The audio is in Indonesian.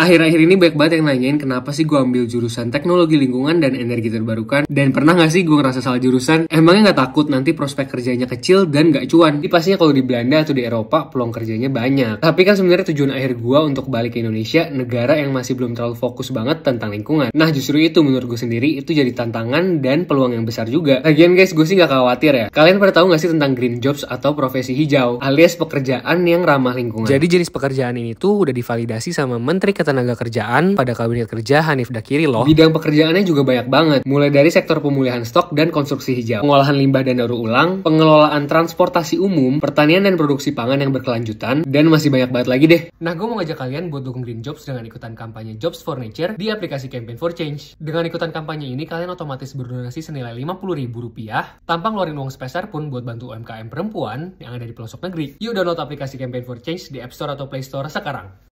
Akhir-akhir ini banyak banget yang nanyain kenapa sih gue ambil jurusan teknologi lingkungan dan energi terbarukan Dan pernah gak sih gue ngerasa salah jurusan? Emangnya gak takut nanti prospek kerjanya kecil dan gak cuan? Jadi pastinya kalau di Belanda atau di Eropa peluang kerjanya banyak Tapi kan sebenarnya tujuan akhir gue untuk balik ke Indonesia Negara yang masih belum terlalu fokus banget tentang lingkungan Nah justru itu menurut gue sendiri itu jadi tantangan dan peluang yang besar juga Lagian guys gue sih gak khawatir ya Kalian pernah tahu gak sih tentang green jobs atau profesi hijau alias pekerjaan yang ramah lingkungan? Jadi jenis pekerjaan ini tuh udah divalidasi sama Menteri Ketenagakerjaan ketenaga kerjaan pada Kabinet Kerja Hanif Dakiri loh. Bidang pekerjaannya juga banyak banget, mulai dari sektor pemulihan stok dan konstruksi hijau, pengolahan limbah dan daur ulang, pengelolaan transportasi umum, pertanian dan produksi pangan yang berkelanjutan, dan masih banyak banget lagi deh. Nah, gue mau ngajak kalian buat dukung Green Jobs dengan ikutan kampanye Jobs for Nature di aplikasi Campaign for Change. Dengan ikutan kampanye ini, kalian otomatis berdonasi senilai Rp50.000, tanpa ngeluarin uang sepeser pun buat bantu UMKM perempuan yang ada di pelosok negeri. Yuk download aplikasi Campaign for Change di App Store atau Play Store sekarang.